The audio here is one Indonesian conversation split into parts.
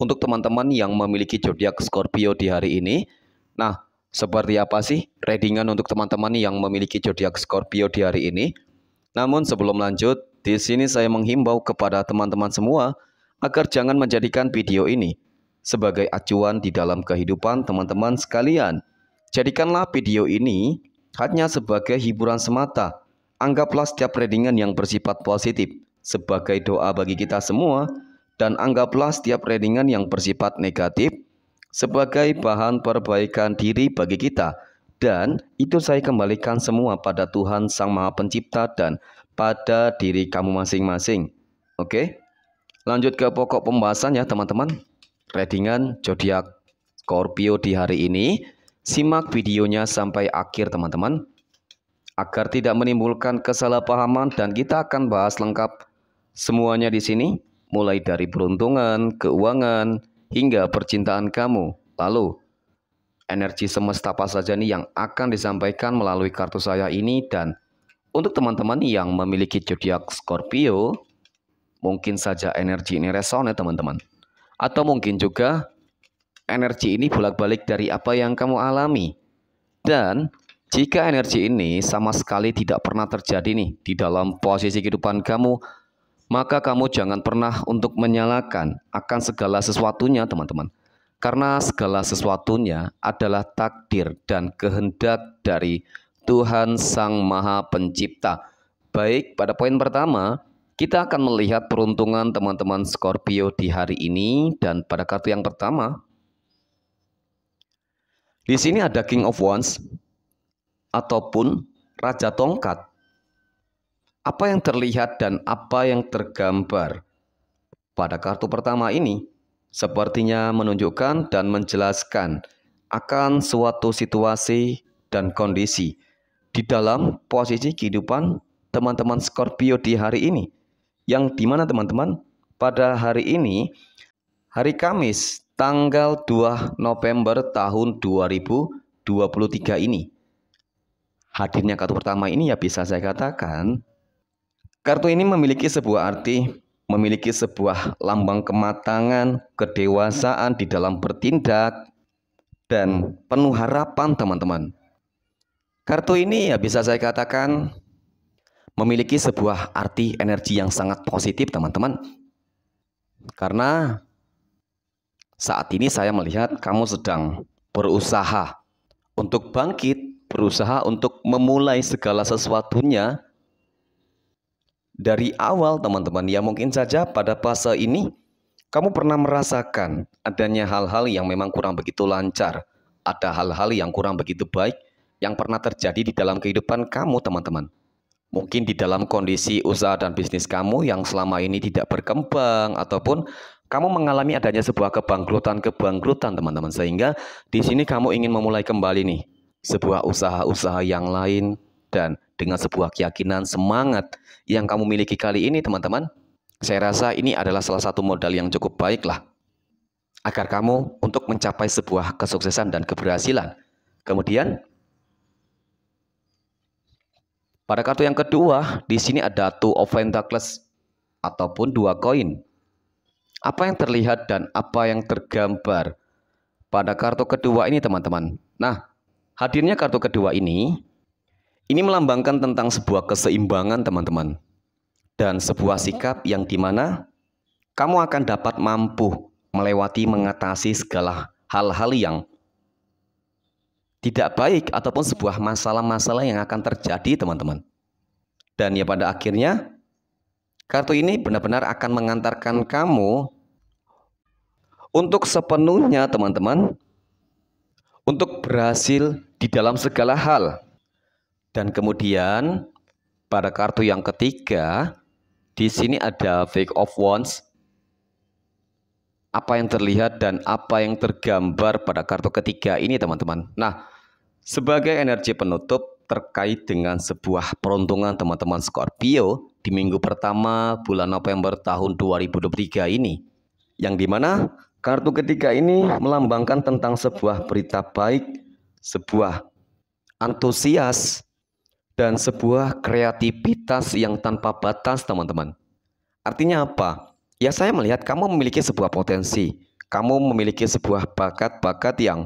untuk teman-teman yang memiliki zodiak Scorpio di hari ini. Nah, seperti apa sih readingan untuk teman-teman yang memiliki zodiak Scorpio di hari ini? Namun sebelum lanjut, di sini saya menghimbau kepada teman-teman semua agar jangan menjadikan video ini sebagai acuan di dalam kehidupan teman-teman sekalian. Jadikanlah video ini hanya sebagai hiburan semata. Anggaplah setiap readingan yang bersifat positif sebagai doa bagi kita semua dan anggaplah setiap readingan yang bersifat negatif sebagai bahan perbaikan diri bagi kita. Dan itu saya kembalikan semua pada Tuhan Sang Maha Pencipta dan pada diri kamu masing-masing. Oke? Lanjut ke pokok pembahasan ya teman-teman. Readingan zodiak Scorpio di hari ini. Simak videonya sampai akhir teman-teman. Agar tidak menimbulkan kesalahpahaman dan kita akan bahas lengkap semuanya di sini mulai dari peruntungan, keuangan, hingga percintaan kamu. Lalu, energi semesta apa saja nih yang akan disampaikan melalui kartu saya ini dan untuk teman-teman yang memiliki zodiak Scorpio, mungkin saja energi ini reson ya teman-teman. Atau mungkin juga energi ini bolak-balik dari apa yang kamu alami. Dan jika energi ini sama sekali tidak pernah terjadi nih di dalam posisi kehidupan kamu maka kamu jangan pernah untuk menyalakan akan segala sesuatunya, teman-teman. Karena segala sesuatunya adalah takdir dan kehendak dari Tuhan Sang Maha Pencipta. Baik, pada poin pertama, kita akan melihat peruntungan teman-teman Scorpio di hari ini dan pada kartu yang pertama. Di sini ada King of Wands ataupun Raja Tongkat apa yang terlihat dan apa yang tergambar. Pada kartu pertama ini, sepertinya menunjukkan dan menjelaskan akan suatu situasi dan kondisi di dalam posisi kehidupan teman-teman Scorpio di hari ini. Yang dimana teman-teman, pada hari ini, hari Kamis, tanggal 2 November tahun 2023 ini. Hadirnya kartu pertama ini ya bisa saya katakan Kartu ini memiliki sebuah arti, memiliki sebuah lambang kematangan, kedewasaan di dalam bertindak, dan penuh harapan teman-teman. Kartu ini ya bisa saya katakan memiliki sebuah arti energi yang sangat positif teman-teman. Karena saat ini saya melihat kamu sedang berusaha untuk bangkit, berusaha untuk memulai segala sesuatunya dari awal teman-teman ya mungkin saja pada fase ini kamu pernah merasakan adanya hal-hal yang memang kurang begitu lancar, ada hal-hal yang kurang begitu baik yang pernah terjadi di dalam kehidupan kamu teman-teman. Mungkin di dalam kondisi usaha dan bisnis kamu yang selama ini tidak berkembang ataupun kamu mengalami adanya sebuah kebangkrutan-kebangkrutan teman-teman sehingga di sini kamu ingin memulai kembali nih sebuah usaha-usaha yang lain dan dengan sebuah keyakinan, semangat yang kamu miliki kali ini teman-teman, saya rasa ini adalah salah satu modal yang cukup baik lah. Agar kamu untuk mencapai sebuah kesuksesan dan keberhasilan. Kemudian, pada kartu yang kedua, di sini ada two of pentacles ataupun dua koin. Apa yang terlihat dan apa yang tergambar pada kartu kedua ini teman-teman. Nah, hadirnya kartu kedua ini ini melambangkan tentang sebuah keseimbangan teman-teman. Dan sebuah sikap yang dimana kamu akan dapat mampu melewati mengatasi segala hal-hal yang tidak baik ataupun sebuah masalah-masalah yang akan terjadi teman-teman. Dan ya pada akhirnya kartu ini benar-benar akan mengantarkan kamu untuk sepenuhnya teman-teman untuk berhasil di dalam segala hal. Dan kemudian pada kartu yang ketiga, di sini ada fake of wands. Apa yang terlihat dan apa yang tergambar pada kartu ketiga ini teman-teman. Nah, sebagai energi penutup terkait dengan sebuah peruntungan teman-teman Scorpio di minggu pertama bulan November tahun 2023 ini. Yang dimana kartu ketiga ini melambangkan tentang sebuah berita baik, sebuah antusias, dan sebuah kreativitas yang tanpa batas, teman-teman. Artinya apa? Ya saya melihat kamu memiliki sebuah potensi, kamu memiliki sebuah bakat-bakat yang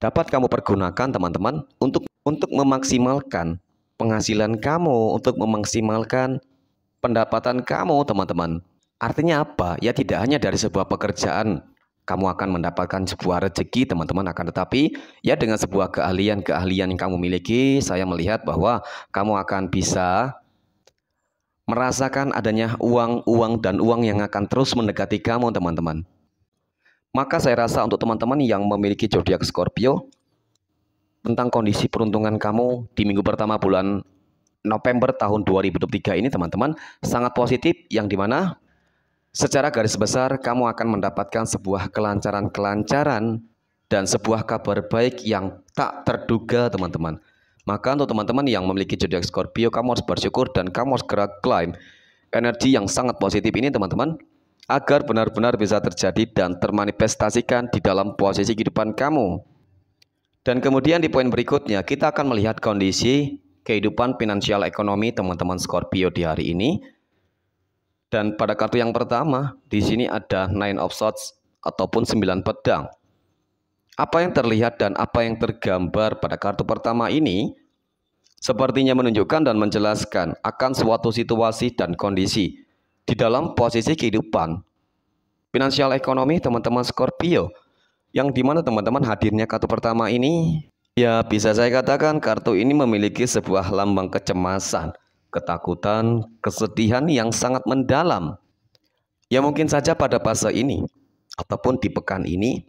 dapat kamu pergunakan, teman-teman, untuk untuk memaksimalkan penghasilan kamu, untuk memaksimalkan pendapatan kamu, teman-teman. Artinya apa? Ya tidak hanya dari sebuah pekerjaan kamu akan mendapatkan sebuah rezeki teman-teman akan tetapi ya dengan sebuah keahlian-keahlian yang kamu miliki saya melihat bahwa kamu akan bisa merasakan adanya uang-uang dan uang yang akan terus mendekati kamu teman-teman maka saya rasa untuk teman-teman yang memiliki zodiak Scorpio tentang kondisi peruntungan kamu di minggu pertama bulan November tahun 2023 ini teman-teman sangat positif yang dimana Secara garis besar, kamu akan mendapatkan sebuah kelancaran-kelancaran dan sebuah kabar baik yang tak terduga, teman-teman. Maka untuk teman-teman yang memiliki zodiak Scorpio, kamu harus bersyukur dan kamu harus gerak climb energi yang sangat positif ini, teman-teman, agar benar-benar bisa terjadi dan termanifestasikan di dalam posisi kehidupan kamu. Dan kemudian di poin berikutnya, kita akan melihat kondisi kehidupan finansial ekonomi teman-teman Scorpio di hari ini dan pada kartu yang pertama, di sini ada nine of swords ataupun sembilan pedang. Apa yang terlihat dan apa yang tergambar pada kartu pertama ini sepertinya menunjukkan dan menjelaskan akan suatu situasi dan kondisi di dalam posisi kehidupan finansial ekonomi teman-teman Scorpio yang dimana teman-teman hadirnya kartu pertama ini ya bisa saya katakan kartu ini memiliki sebuah lambang kecemasan ketakutan, kesedihan yang sangat mendalam. Ya mungkin saja pada fase ini ataupun di pekan ini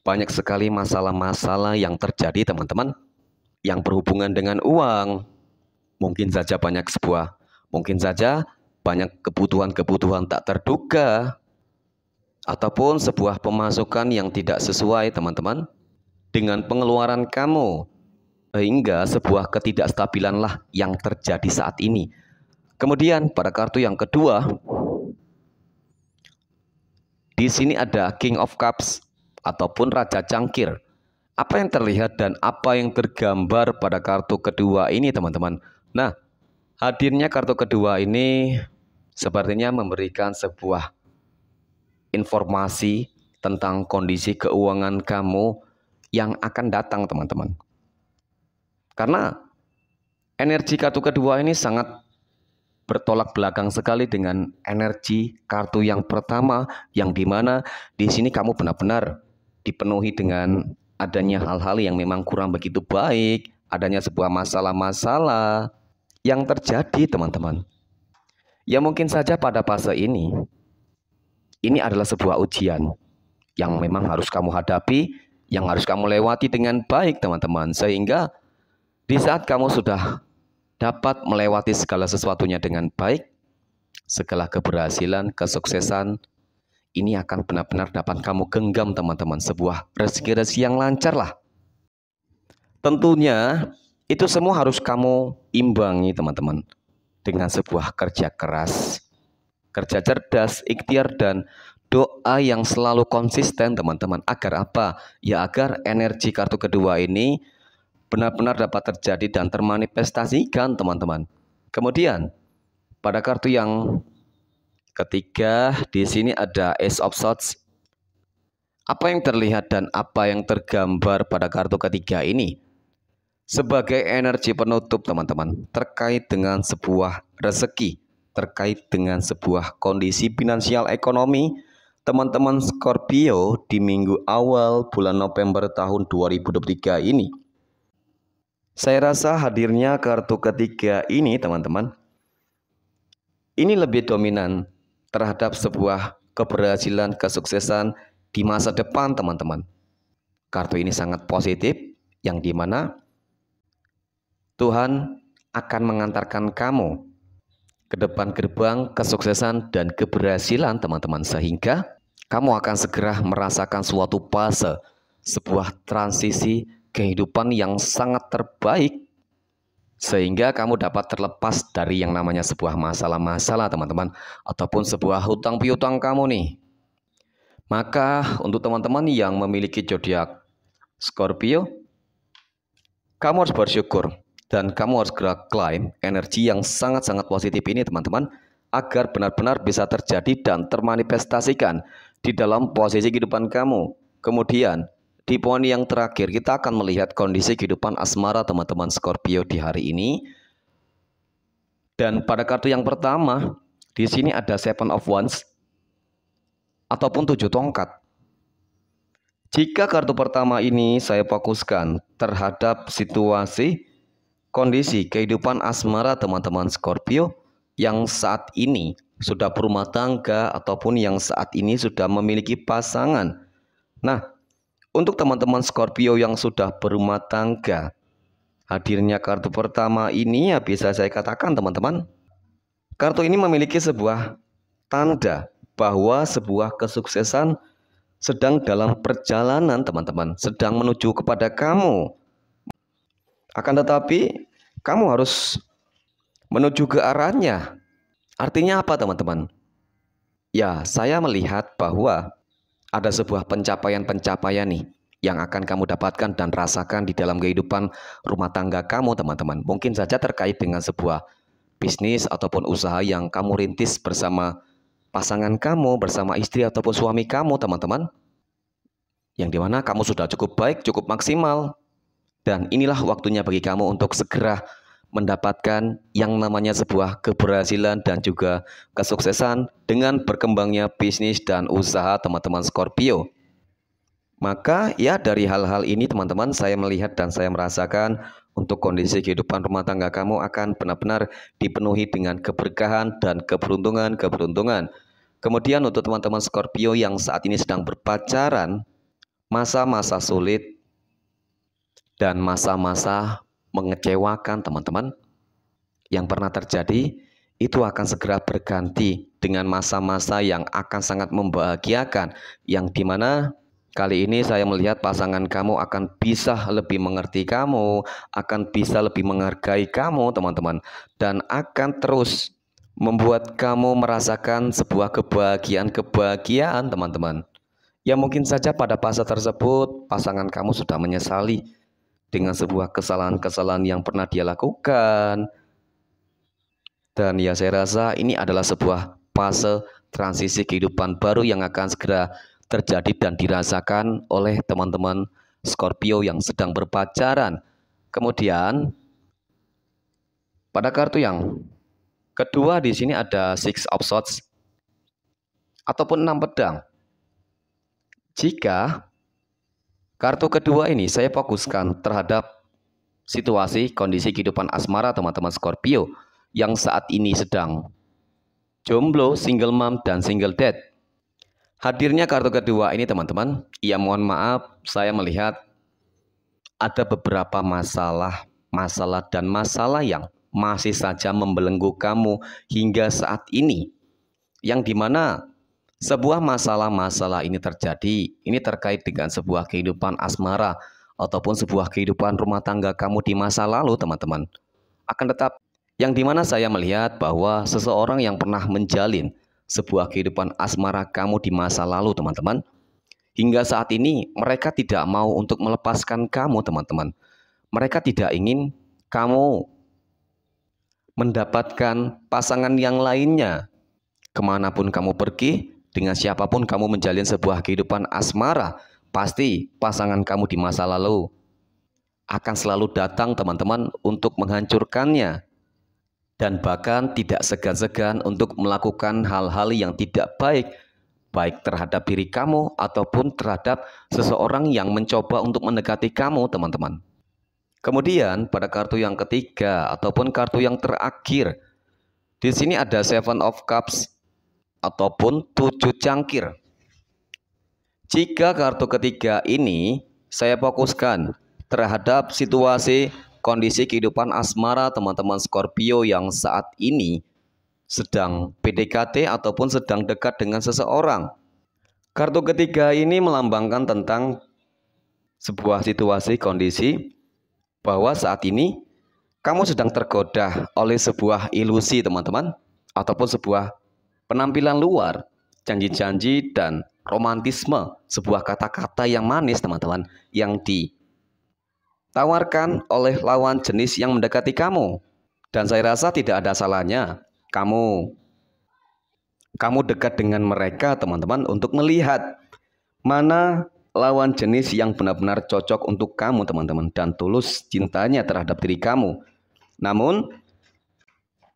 banyak sekali masalah-masalah yang terjadi teman-teman yang berhubungan dengan uang. Mungkin saja banyak sebuah, mungkin saja banyak kebutuhan-kebutuhan tak terduga ataupun sebuah pemasukan yang tidak sesuai teman-teman dengan pengeluaran kamu hingga sebuah ketidakstabilanlah yang terjadi saat ini. Kemudian pada kartu yang kedua, di sini ada King of Cups ataupun Raja Cangkir. Apa yang terlihat dan apa yang tergambar pada kartu kedua ini teman-teman? Nah, hadirnya kartu kedua ini sepertinya memberikan sebuah informasi tentang kondisi keuangan kamu yang akan datang teman-teman. Karena energi kartu kedua ini sangat bertolak belakang sekali dengan energi kartu yang pertama yang dimana di sini kamu benar-benar dipenuhi dengan adanya hal-hal yang memang kurang begitu baik, adanya sebuah masalah-masalah yang terjadi teman-teman. Ya mungkin saja pada fase ini, ini adalah sebuah ujian yang memang harus kamu hadapi, yang harus kamu lewati dengan baik teman-teman. Sehingga di saat kamu sudah dapat melewati segala sesuatunya dengan baik, segala keberhasilan, kesuksesan, ini akan benar-benar dapat kamu genggam teman-teman sebuah rezeki-rezeki yang lancar lah. Tentunya itu semua harus kamu imbangi teman-teman dengan sebuah kerja keras, kerja cerdas, ikhtiar dan doa yang selalu konsisten teman-teman agar apa? Ya agar energi kartu kedua ini benar-benar dapat terjadi dan termanifestasikan teman-teman. Kemudian pada kartu yang ketiga di sini ada Ace of Swords. Apa yang terlihat dan apa yang tergambar pada kartu ketiga ini sebagai energi penutup teman-teman terkait dengan sebuah rezeki, terkait dengan sebuah kondisi finansial ekonomi teman-teman Scorpio di minggu awal bulan November tahun 2023 ini. Saya rasa hadirnya kartu ketiga ini teman-teman ini lebih dominan terhadap sebuah keberhasilan kesuksesan di masa depan teman-teman. Kartu ini sangat positif yang dimana Tuhan akan mengantarkan kamu ke depan gerbang kesuksesan dan keberhasilan teman-teman sehingga kamu akan segera merasakan suatu fase sebuah transisi kehidupan yang sangat terbaik sehingga kamu dapat terlepas dari yang namanya sebuah masalah-masalah teman-teman ataupun sebuah hutang piutang kamu nih. Maka untuk teman-teman yang memiliki zodiak Scorpio, kamu harus bersyukur dan kamu harus gerak klaim energi yang sangat-sangat positif ini teman-teman agar benar-benar bisa terjadi dan termanifestasikan di dalam posisi kehidupan kamu. Kemudian di poin yang terakhir, kita akan melihat kondisi kehidupan asmara teman-teman Scorpio di hari ini. Dan pada kartu yang pertama, di sini ada Seven of Wands ataupun tujuh tongkat. Jika kartu pertama ini saya fokuskan terhadap situasi kondisi kehidupan asmara teman-teman Scorpio yang saat ini sudah berumah tangga ataupun yang saat ini sudah memiliki pasangan. Nah, untuk teman-teman Scorpio yang sudah berumah tangga, hadirnya kartu pertama ini ya bisa saya katakan teman-teman. Kartu ini memiliki sebuah tanda bahwa sebuah kesuksesan sedang dalam perjalanan teman-teman, sedang menuju kepada kamu. Akan tetapi, kamu harus menuju ke arahnya. Artinya apa teman-teman? Ya, saya melihat bahwa ada sebuah pencapaian-pencapaian nih yang akan kamu dapatkan dan rasakan di dalam kehidupan rumah tangga kamu, teman-teman. Mungkin saja terkait dengan sebuah bisnis ataupun usaha yang kamu rintis bersama pasangan kamu, bersama istri ataupun suami kamu, teman-teman. Yang dimana kamu sudah cukup baik, cukup maksimal. Dan inilah waktunya bagi kamu untuk segera mendapatkan yang namanya sebuah keberhasilan dan juga kesuksesan dengan berkembangnya bisnis dan usaha teman-teman Scorpio. Maka ya dari hal-hal ini teman-teman saya melihat dan saya merasakan untuk kondisi kehidupan rumah tangga kamu akan benar-benar dipenuhi dengan keberkahan dan keberuntungan-keberuntungan. Kemudian untuk teman-teman Scorpio yang saat ini sedang berpacaran, masa-masa sulit dan masa-masa mengecewakan teman-teman yang pernah terjadi itu akan segera berganti dengan masa-masa yang akan sangat membahagiakan yang dimana kali ini saya melihat pasangan kamu akan bisa lebih mengerti kamu akan bisa lebih menghargai kamu teman-teman dan akan terus membuat kamu merasakan sebuah kebahagiaan-kebahagiaan teman-teman ya mungkin saja pada fase tersebut pasangan kamu sudah menyesali dengan sebuah kesalahan-kesalahan yang pernah dia lakukan. Dan ya saya rasa ini adalah sebuah fase transisi kehidupan baru yang akan segera terjadi dan dirasakan oleh teman-teman Scorpio yang sedang berpacaran. Kemudian pada kartu yang kedua di sini ada Six of Swords ataupun enam pedang. Jika Kartu kedua ini saya fokuskan terhadap situasi kondisi kehidupan asmara teman-teman Scorpio yang saat ini sedang jomblo, single mom, dan single dad. Hadirnya kartu kedua ini teman-teman, ya mohon maaf saya melihat ada beberapa masalah, masalah dan masalah yang masih saja membelenggu kamu hingga saat ini. Yang dimana sebuah masalah-masalah ini terjadi, ini terkait dengan sebuah kehidupan asmara ataupun sebuah kehidupan rumah tangga kamu di masa lalu, teman-teman. Akan tetap, yang dimana saya melihat bahwa seseorang yang pernah menjalin sebuah kehidupan asmara kamu di masa lalu, teman-teman, hingga saat ini mereka tidak mau untuk melepaskan kamu, teman-teman. Mereka tidak ingin kamu mendapatkan pasangan yang lainnya. Kemanapun kamu pergi, dengan siapapun kamu menjalin sebuah kehidupan asmara, pasti pasangan kamu di masa lalu akan selalu datang teman-teman untuk menghancurkannya dan bahkan tidak segan-segan untuk melakukan hal-hal yang tidak baik baik terhadap diri kamu ataupun terhadap seseorang yang mencoba untuk mendekati kamu teman-teman. Kemudian pada kartu yang ketiga ataupun kartu yang terakhir di sini ada Seven of Cups ataupun tujuh cangkir. Jika kartu ketiga ini saya fokuskan terhadap situasi kondisi kehidupan asmara teman-teman Scorpio yang saat ini sedang PDKT ataupun sedang dekat dengan seseorang. Kartu ketiga ini melambangkan tentang sebuah situasi kondisi bahwa saat ini kamu sedang tergoda oleh sebuah ilusi teman-teman ataupun sebuah penampilan luar, janji-janji, dan romantisme, sebuah kata-kata yang manis, teman-teman, yang ditawarkan oleh lawan jenis yang mendekati kamu. Dan saya rasa tidak ada salahnya kamu kamu dekat dengan mereka, teman-teman, untuk melihat mana lawan jenis yang benar-benar cocok untuk kamu, teman-teman, dan tulus cintanya terhadap diri kamu. Namun,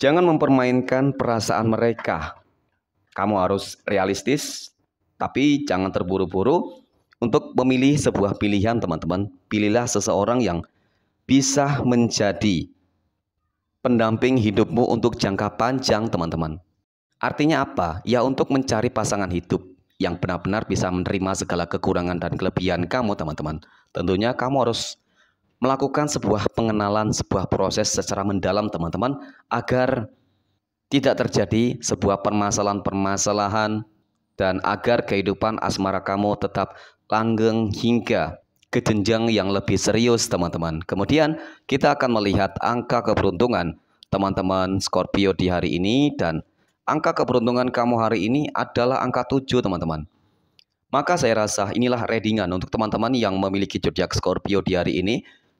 jangan mempermainkan perasaan mereka kamu harus realistis, tapi jangan terburu-buru untuk memilih sebuah pilihan, teman-teman. Pilihlah seseorang yang bisa menjadi pendamping hidupmu untuk jangka panjang, teman-teman. Artinya apa? Ya untuk mencari pasangan hidup yang benar-benar bisa menerima segala kekurangan dan kelebihan kamu, teman-teman. Tentunya kamu harus melakukan sebuah pengenalan, sebuah proses secara mendalam, teman-teman, agar tidak terjadi sebuah permasalahan-permasalahan dan agar kehidupan asmara kamu tetap langgeng hingga ke jenjang yang lebih serius teman-teman. Kemudian kita akan melihat angka keberuntungan teman-teman Scorpio di hari ini dan angka keberuntungan kamu hari ini adalah angka 7 teman-teman. Maka saya rasa inilah readingan untuk teman-teman yang memiliki zodiak Scorpio di hari ini